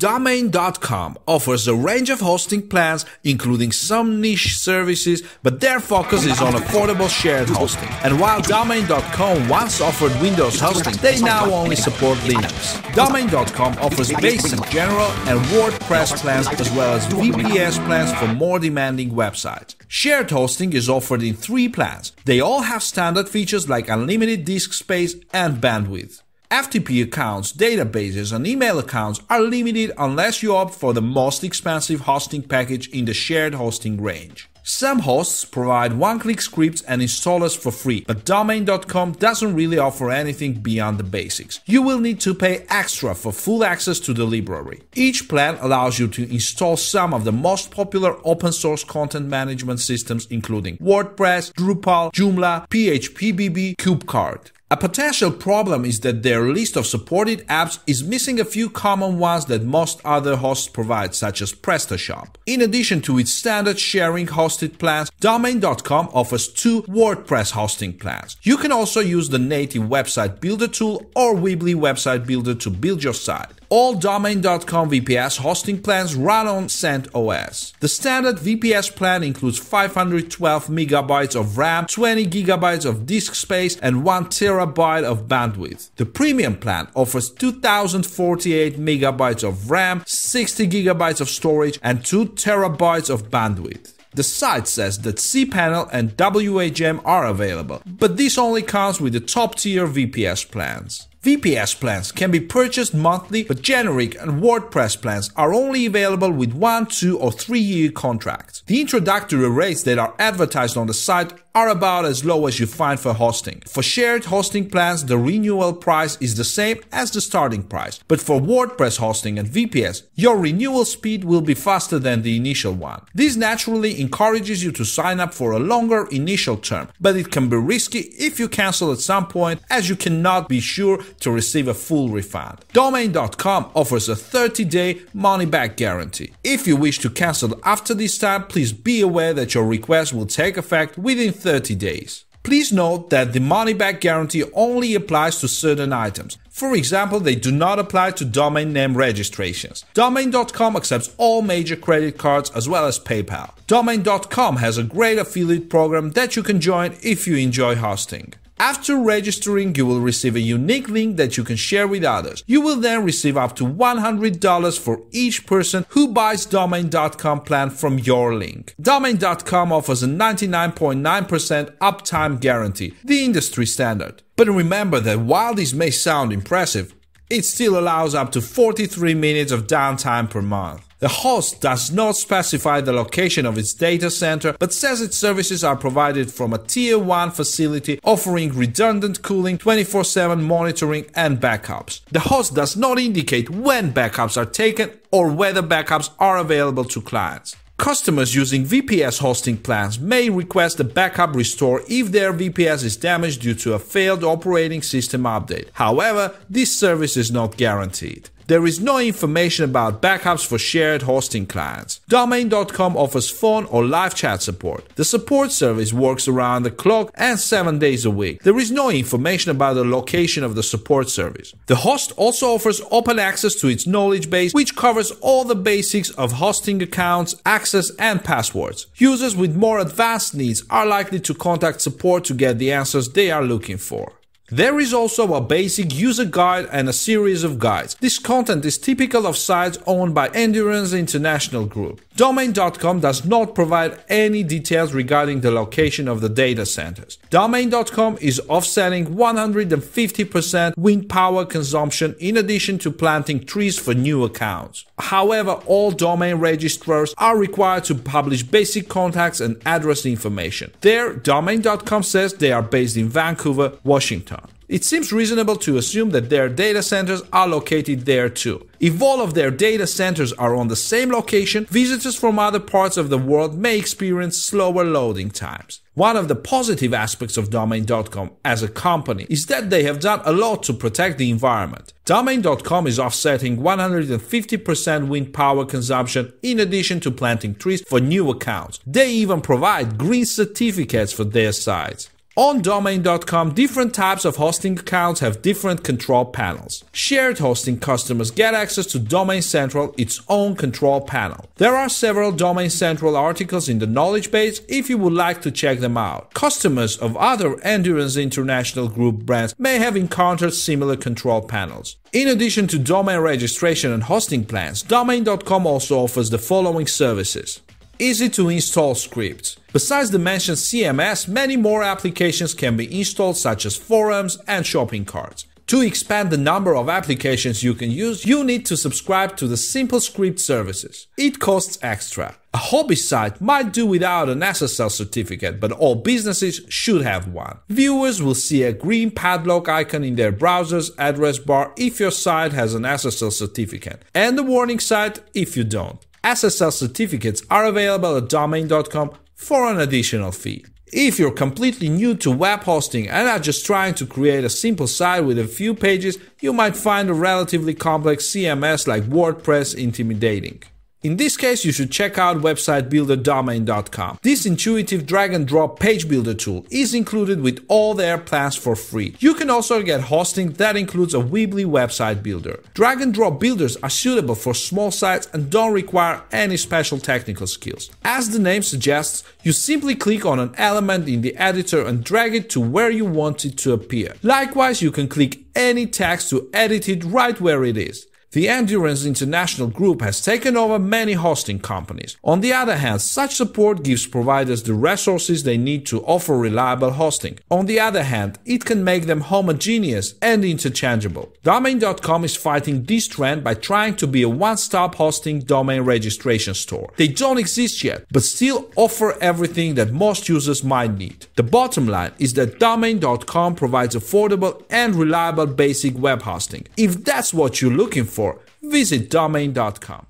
Domain.com offers a range of hosting plans, including some niche services, but their focus is on affordable shared hosting. And while Domain.com once offered Windows hosting, they now only support Linux. Domain.com offers basic, general, and WordPress plans as well as VPS plans for more demanding websites. Shared hosting is offered in three plans. They all have standard features like unlimited disk space and bandwidth. FTP accounts, databases, and email accounts are limited unless you opt for the most expensive hosting package in the shared hosting range. Some hosts provide one-click scripts and installers for free, but domain.com doesn't really offer anything beyond the basics. You will need to pay extra for full access to the library. Each plan allows you to install some of the most popular open source content management systems including WordPress, Drupal, Joomla, PHPBB, KubeCard. A potential problem is that their list of supported apps is missing a few common ones that most other hosts provide, such as PrestaShop. In addition to its standard sharing hosted plans, Domain.com offers two WordPress hosting plans. You can also use the native website builder tool or Weebly website builder to build your site. All Domain.com VPS hosting plans run on CentOS. The standard VPS plan includes 512 megabytes of RAM, 20 gigabytes of disk space, and 1 terabyte of bandwidth. The premium plan offers 2048 megabytes of RAM, 60 gigabytes of storage, and 2 terabytes of bandwidth. The site says that cPanel and WHM are available, but this only comes with the top tier VPS plans. VPS plans can be purchased monthly, but generic and WordPress plans are only available with one, two, or three year contracts. The introductory rates that are advertised on the site are about as low as you find for hosting. For shared hosting plans, the renewal price is the same as the starting price. But for WordPress hosting and VPS, your renewal speed will be faster than the initial one. This naturally encourages you to sign up for a longer initial term, but it can be risky if you cancel at some point as you cannot be sure to receive a full refund. Domain.com offers a 30-day money-back guarantee. If you wish to cancel after this time, please be aware that your request will take effect within 30 days. Please note that the money back guarantee only applies to certain items. For example, they do not apply to domain name registrations. Domain.com accepts all major credit cards as well as PayPal. Domain.com has a great affiliate program that you can join if you enjoy hosting. After registering, you will receive a unique link that you can share with others. You will then receive up to $100 for each person who buys domain.com plan from your link. Domain.com offers a 99.9% uptime guarantee, the industry standard. But remember that while this may sound impressive, it still allows up to 43 minutes of downtime per month. The host does not specify the location of its data center, but says its services are provided from a tier 1 facility offering redundant cooling, 24 7 monitoring, and backups. The host does not indicate when backups are taken or whether backups are available to clients. Customers using VPS hosting plans may request a backup restore if their VPS is damaged due to a failed operating system update. However, this service is not guaranteed there is no information about backups for shared hosting clients. Domain.com offers phone or live chat support. The support service works around the clock and 7 days a week. There is no information about the location of the support service. The host also offers open access to its knowledge base, which covers all the basics of hosting accounts, access, and passwords. Users with more advanced needs are likely to contact support to get the answers they are looking for. There is also a basic user guide and a series of guides. This content is typical of sites owned by Endurance International Group. Domain.com does not provide any details regarding the location of the data centers. Domain.com is offsetting 150% wind power consumption in addition to planting trees for new accounts. However, all domain registrars are required to publish basic contacts and address information. There, Domain.com says they are based in Vancouver, Washington. It seems reasonable to assume that their data centers are located there too. If all of their data centers are on the same location, visitors from other parts of the world may experience slower loading times. One of the positive aspects of Domain.com as a company is that they have done a lot to protect the environment. Domain.com is offsetting 150% wind power consumption in addition to planting trees for new accounts. They even provide green certificates for their sites. On domain.com, different types of hosting accounts have different control panels. Shared hosting customers get access to Domain Central, its own control panel. There are several Domain Central articles in the knowledge base if you would like to check them out. Customers of other Endurance International Group brands may have encountered similar control panels. In addition to domain registration and hosting plans, Domain.com also offers the following services easy to install scripts. Besides the mentioned CMS, many more applications can be installed such as forums and shopping carts. To expand the number of applications you can use, you need to subscribe to the Simple Script services. It costs extra. A hobby site might do without an SSL certificate, but all businesses should have one. Viewers will see a green padlock icon in their browser's address bar if your site has an SSL certificate, and a warning site if you don't. SSL certificates are available at domain.com for an additional fee. If you're completely new to web hosting and are just trying to create a simple site with a few pages, you might find a relatively complex CMS like WordPress intimidating. In this case, you should check out websitebuilderdomain.com. This intuitive drag and drop page builder tool is included with all their plans for free. You can also get hosting that includes a Weebly website builder. Drag and drop builders are suitable for small sites and don't require any special technical skills. As the name suggests, you simply click on an element in the editor and drag it to where you want it to appear. Likewise, you can click any text to edit it right where it is. The Endurance International Group has taken over many hosting companies. On the other hand, such support gives providers the resources they need to offer reliable hosting. On the other hand, it can make them homogeneous and interchangeable. Domain.com is fighting this trend by trying to be a one-stop hosting domain registration store. They don't exist yet, but still offer everything that most users might need. The bottom line is that domain.com provides affordable and reliable basic web hosting. If that's what you're looking for, visit domain.com.